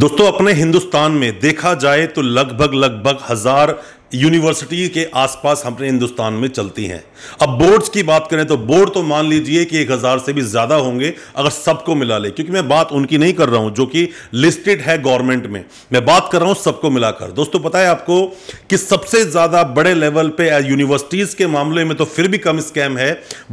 दोस्तों अपने हिंदुस्तान में देखा जाए तो लगभग लगभग हजार यूनिवर्सिटी के आसपास हमारे हिंदुस्तान में चलती हैं अब बोर्ड्स की बात करें तो बोर्ड तो मान लीजिए कि एक हज़ार से भी ज़्यादा होंगे अगर सबको मिला ले क्योंकि मैं बात उनकी नहीं कर रहा हूं जो कि लिस्टेड है गवर्नमेंट में मैं बात कर रहा हूं सबको मिलाकर दोस्तों पता है आपको कि सबसे ज़्यादा बड़े लेवल पे यूनिवर्सिटीज़ के मामले में तो फिर भी कम स्कैम है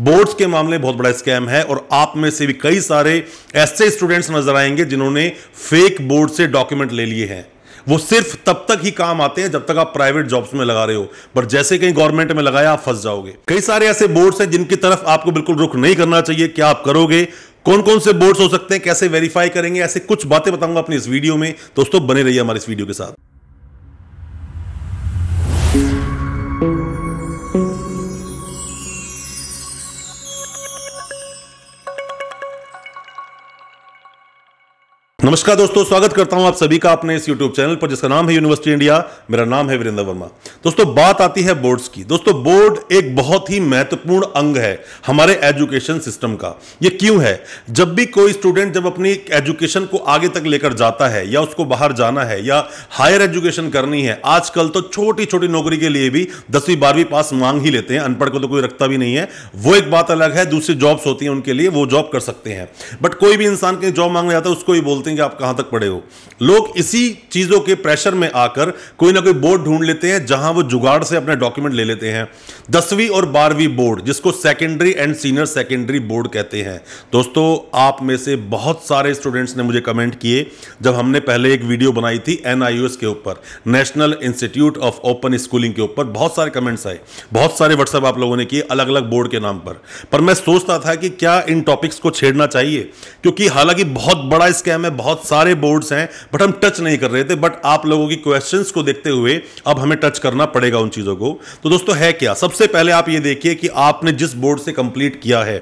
बोर्ड्स के मामले बहुत बड़ा स्कैम है और आप में से भी कई सारे ऐसे स्टूडेंट्स नज़र आएंगे जिन्होंने फेक बोर्ड से डॉक्यूमेंट ले लिए हैं वो सिर्फ तब तक ही काम आते हैं जब तक आप प्राइवेट जॉब्स में लगा रहे हो पर जैसे कहीं गवर्नमेंट में लगाया आप फंस जाओगे कई सारे ऐसे बोर्ड्स हैं जिनकी तरफ आपको बिल्कुल रुख नहीं करना चाहिए क्या आप करोगे कौन कौन से बोर्ड्स हो सकते हैं कैसे वेरीफाई करेंगे ऐसे कुछ बातें बताऊंगा अपनी इस वीडियो में दोस्तों बने रहिए हमारे इस वीडियो के साथ नमस्कार दोस्तों स्वागत करता हूं आप सभी का अपने इस यूट्यूब चैनल पर जिसका नाम है यूनिवर्सिटी इंडिया मेरा नाम है वीरेंद्र वर्मा दोस्तों बात आती है बोर्ड्स की दोस्तों बोर्ड एक बहुत ही महत्वपूर्ण अंग है हमारे एजुकेशन सिस्टम का ये क्यों है जब भी कोई स्टूडेंट जब अपनी एजुकेशन को आगे तक लेकर जाता है या उसको बाहर जाना है या हायर एजुकेशन करनी है आजकल तो छोटी छोटी नौकरी के लिए भी दसवीं बारहवीं पास मांग ही लेते हैं अनपढ़ को तो कोई रखता भी नहीं है वो एक बात अलग है दूसरी जॉब्स होती हैं उनके लिए वो जॉब कर सकते हैं बट कोई भी इंसान के जॉब मांगने जाता है उसको ही बोलते हैं देंगे आप कहां तक पड़े हो लोग इसी चीजों के प्रेशर में आकर कोई ना कोई बोर्ड ढूंढ लेते हैं जहां वो जुगाड़ से अपने डॉक्यूमेंट ले लेते हैं दसवीं और बारहवीं बोर्ड जिसको secondary and senior secondary board कहते हैं दोस्तों आप में से बहुत सारे स्टूडेंट्स ने मुझे कमेंट किए जब हमने पहले एक वीडियो बनाई थी एन के ऊपर national institute of open schooling के ऊपर बहुत सारे कमेंट्स आए बहुत सारे व्हाट्सएप आप लोगों ने किए अलग अलग बोर्ड के नाम पर पर मैं सोचता था कि क्या इन टॉपिक्स को छेड़ना चाहिए क्योंकि हालांकि बहुत बड़ा स्कैम है बहुत सारे बोर्ड्स हैं बट हम टच नहीं कर रहे थे बट आप लोगों की क्वेश्चन को देखते हुए अब हमें टच करना पड़ेगा उन चीज़ों को तो दोस्तों है क्या सबसे पहले आप ये देखिए कि आपने जिस बोर्ड से कंप्लीट किया है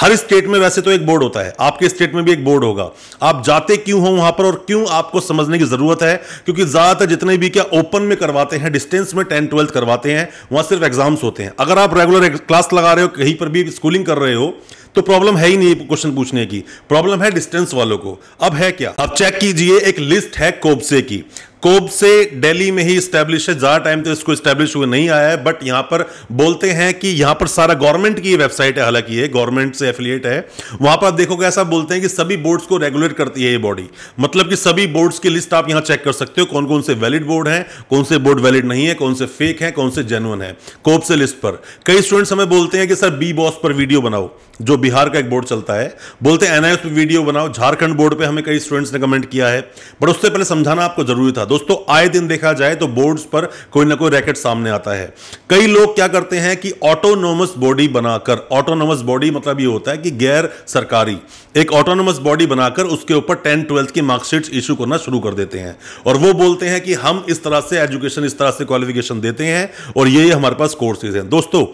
हर स्टेट में वैसे तो एक बोर्ड होता है आपके स्टेट में भी एक बोर्ड होगा आप जाते क्यों हो वहां पर और क्यों आपको समझने की जरूरत है क्योंकि ज्यादातर जितने भी क्या ओपन में करवाते हैं डिस्टेंस में टेंथ ट्वेल्थ करवाते हैं वहां सिर्फ एग्जाम्स होते हैं अगर आप रेगुलर क्लास लगा रहे हो कहीं पर भी स्कूलिंग कर रहे हो तो प्रॉब्लम है ही नहीं क्वेश्चन पूछने की प्रॉब्लम है डिस्टेंस वालों को अब है क्या अब चेक कीजिए एक लिस्ट है कोबसे की कोब से दिल्ली में ही स्टैब्लिश है ज़्यादा टाइम तो इसको स्टैब्लिश हुए नहीं आया है बट यहां पर बोलते हैं कि यहां पर सारा गवर्नमेंट की वेबसाइट है हालांकि ये गवर्नमेंट से एफिलिएट है वहां पर आप देखोगे ऐसा बोलते हैं कि सभी बोर्ड्स को रेगुलेट करती है ये बॉडी मतलब कि सभी बोर्ड्स की लिस्ट आप यहाँ चेक कर सकते हो कौन कौन से वैलिड बोर्ड हैं कौन से बोर्ड वैलिड नहीं है कौन से फेक है कौन से जेनुअन है कोब से लिस्ट पर कई स्टूडेंट्स हमें बोलते हैं कि सर बी बॉस पर वीडियो बनाओ जो बिहार का एक बोर्ड चलता है बोलते हैं एनआईएस पर वीडियो बनाओ झारखंड बोर्ड पर हमें कई स्टूडेंट्स ने कमेंट किया है बट उससे पहले समझाना आपको जरूरी था दोस्तों आए दिन देखा जाए तो बोर्ड्स पर कोई ना कोई रैकेट सामने आता है कई लोग क्या करते हैं कि ऑटोनोमस बॉडी बनाकर ऑटोनोमस बॉडी मतलब ये होता है कि गैर सरकारी एक ऑटोनोमस बॉडी बनाकर उसके ऊपर टेंथ ट्वेल्थ की मार्कशीट इशू करना शुरू कर देते हैं और वो बोलते हैं कि हम इस तरह से एजुकेशन इस तरह से क्वालिफिकेशन देते हैं और ये हमारे पास कोर्सेज हैं दोस्तों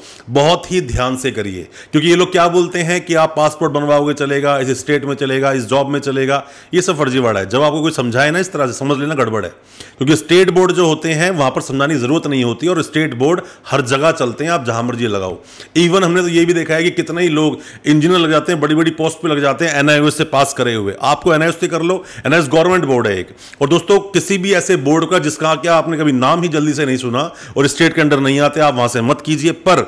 बहुत ही ध्यान से करिए क्योंकि ये लोग क्या बोलते हैं कि आप पासपोर्ट बनवाओगे चलेगा इस स्टेट में चलेगा इस जॉब में चलेगा ये सब फर्जीवाड़ा है जब आपको कोई समझाए ना इस तरह से समझ लेना गड़बड़ है क्योंकि स्टेट बोर्ड जो होते हैं वहां पर समझाने की ज़रूरत नहीं होती और स्टेट बोर्ड हर जगह चलते हैं आप जहां मर्जी लगाओ इवन हमने तो ये भी देखा है कि कितने ही लोग इंजीनियर लग जाते हैं बड़ी बड़ी पोस्ट पर लग जाते हैं एन से पास करे हुए आपको एनआईओ से कर लो एन गवर्नमेंट बोर्ड है एक और दोस्तों किसी भी ऐसे बोर्ड का जिसका क्या आपने कभी नाम ही जल्दी से नहीं सुना और स्टेट के अंडर नहीं आते आप वहां से मत कीजिए पर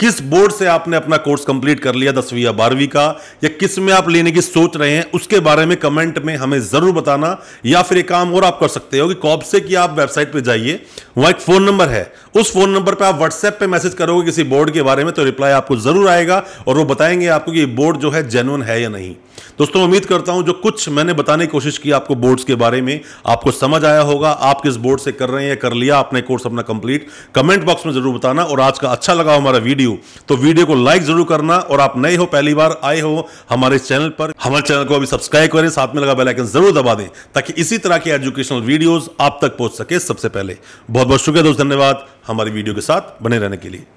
किस बोर्ड से आपने अपना कोर्स कंप्लीट कर लिया दसवीं या बारहवीं का या किस में आप लेने की सोच रहे हैं उसके बारे में कमेंट में हमें ज़रूर बताना या फिर एक काम और आप कर सकते हो कि कॉप से कि आप वेबसाइट पर जाइए वहां एक फ़ोन नंबर है उस फ़ोन नंबर पर आप व्हाट्सएप पर मैसेज करोगे किसी बोर्ड के बारे में तो रिप्लाई आपको ज़रूर आएगा और वो बताएंगे आपको कि बोर्ड जो है जेनुअन है या नहीं दोस्तों उम्मीद करता हूं जो कुछ मैंने बताने की कोशिश की आपको बोर्ड्स के बारे में आपको समझ आया होगा आप किस बोर्ड से कर रहे हैं या कर लिया आपने कोर्स अपना कंप्लीट कमेंट बॉक्स में जरूर बताना और आज का अच्छा लगा हमारा वीडियो वीडियो तो वीडियो को लाइक जरूर करना और आप नए हो पहली बार आए हो हमारे चैनल पर हमारे चैनल को अभी सब्सक्राइब करें साथ में लगा बेलाइकन जरूर दबा दें ताकि इसी तरह की एजुकेशनल वीडियोज आप तक पहुंच सके सबसे पहले बहुत बहुत शुक्रिया दोस्त धन्यवाद हमारी वीडियो के साथ बने रहने के लिए